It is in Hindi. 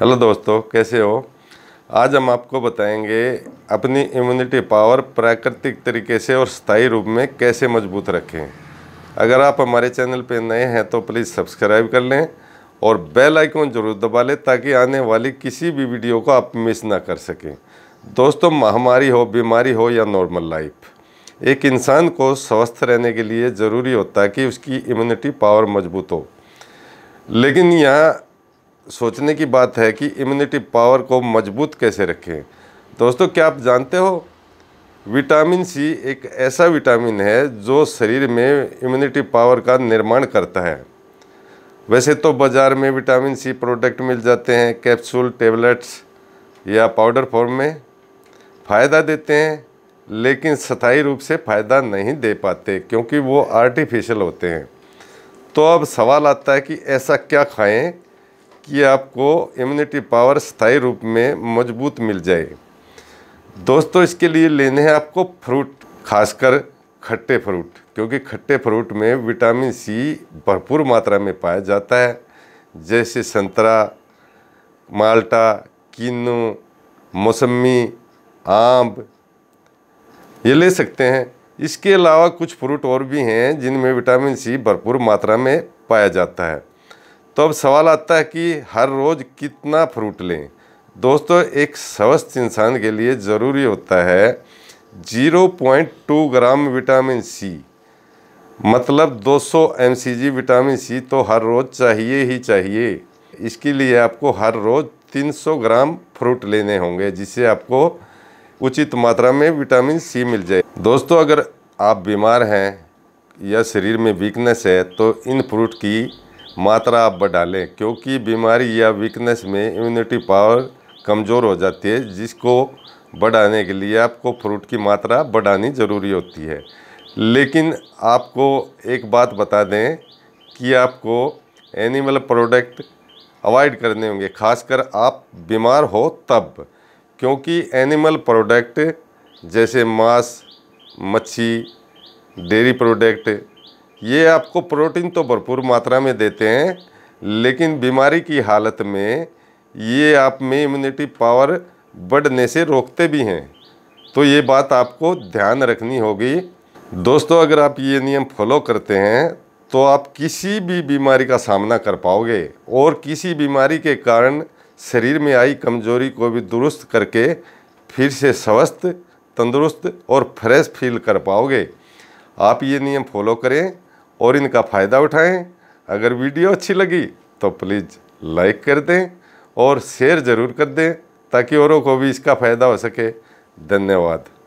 हेलो दोस्तों कैसे हो आज हम आपको बताएंगे अपनी इम्यूनिटी पावर प्राकृतिक तरीके से और स्थायी रूप में कैसे मजबूत रखें अगर आप हमारे चैनल पर नए हैं तो प्लीज़ सब्सक्राइब कर लें और बेल आइकॉन ज़रूर दबा लें ताकि आने वाली किसी भी वीडियो को आप मिस ना कर सकें दोस्तों महामारी हो बीमारी हो या नॉर्मल लाइफ एक इंसान को स्वस्थ रहने के लिए ज़रूरी होता है कि उसकी इम्यूनिटी पावर मजबूत हो लेकिन यहाँ सोचने की बात है कि इम्यूनिटी पावर को मजबूत कैसे रखें दोस्तों क्या आप जानते हो विटामिन सी एक ऐसा विटामिन है जो शरीर में इम्यूनिटी पावर का निर्माण करता है वैसे तो बाज़ार में विटामिन सी प्रोडक्ट मिल जाते हैं कैप्सूल टेबलेट्स या पाउडर फॉर्म में फ़ायदा देते हैं लेकिन स्थाई रूप से फ़ायदा नहीं दे पाते क्योंकि वो आर्टिफिशियल होते हैं तो अब सवाल आता है कि ऐसा क्या खाएं कि आपको इम्यूनिटी पावर स्थायी रूप में मजबूत मिल जाए दोस्तों इसके लिए लेने हैं आपको फ्रूट खासकर खट्टे फ्रूट क्योंकि खट्टे फ्रूट में विटामिन सी भरपूर मात्रा में पाया जाता है जैसे संतरा माल्टा किन्नू मौसमी आम ये ले सकते हैं इसके अलावा कुछ फ्रूट और भी हैं जिनमें विटामिन सी भरपूर मात्रा में पाया जाता है तो अब सवाल आता है कि हर रोज़ कितना फ्रूट लें दोस्तों एक स्वस्थ इंसान के लिए ज़रूरी होता है 0.2 ग्राम विटामिन सी मतलब 200 एम विटामिन सी तो हर रोज़ चाहिए ही चाहिए इसके लिए आपको हर रोज़ 300 ग्राम फ्रूट लेने होंगे जिससे आपको उचित मात्रा में विटामिन सी मिल जाए दोस्तों अगर आप बीमार हैं या शरीर में वीकनेस है तो इन फ्रूट की मात्रा आप बढ़ा लें क्योंकि बीमारी या वीकनेस में इम्यूनिटी पावर कमज़ोर हो जाती है जिसको बढ़ाने के लिए आपको फ्रूट की मात्रा बढ़ानी ज़रूरी होती है लेकिन आपको एक बात बता दें कि आपको एनिमल प्रोडक्ट अवॉइड करने होंगे खासकर आप बीमार हो तब क्योंकि एनिमल प्रोडक्ट जैसे मांस मच्छी डेयरी प्रोडक्ट ये आपको प्रोटीन तो भरपूर मात्रा में देते हैं लेकिन बीमारी की हालत में ये आप में इम्यूनिटी पावर बढ़ने से रोकते भी हैं तो ये बात आपको ध्यान रखनी होगी दोस्तों अगर आप ये नियम फॉलो करते हैं तो आप किसी भी बीमारी का सामना कर पाओगे और किसी बीमारी के कारण शरीर में आई कमजोरी को भी दुरुस्त करके फिर से स्वस्थ तंदुरुस्त और फ्रेश फील कर पाओगे आप ये नियम फॉलो करें और इनका फ़ायदा उठाएं अगर वीडियो अच्छी लगी तो प्लीज़ लाइक कर दें और शेयर ज़रूर कर दें ताकि औरों को भी इसका फ़ायदा हो सके धन्यवाद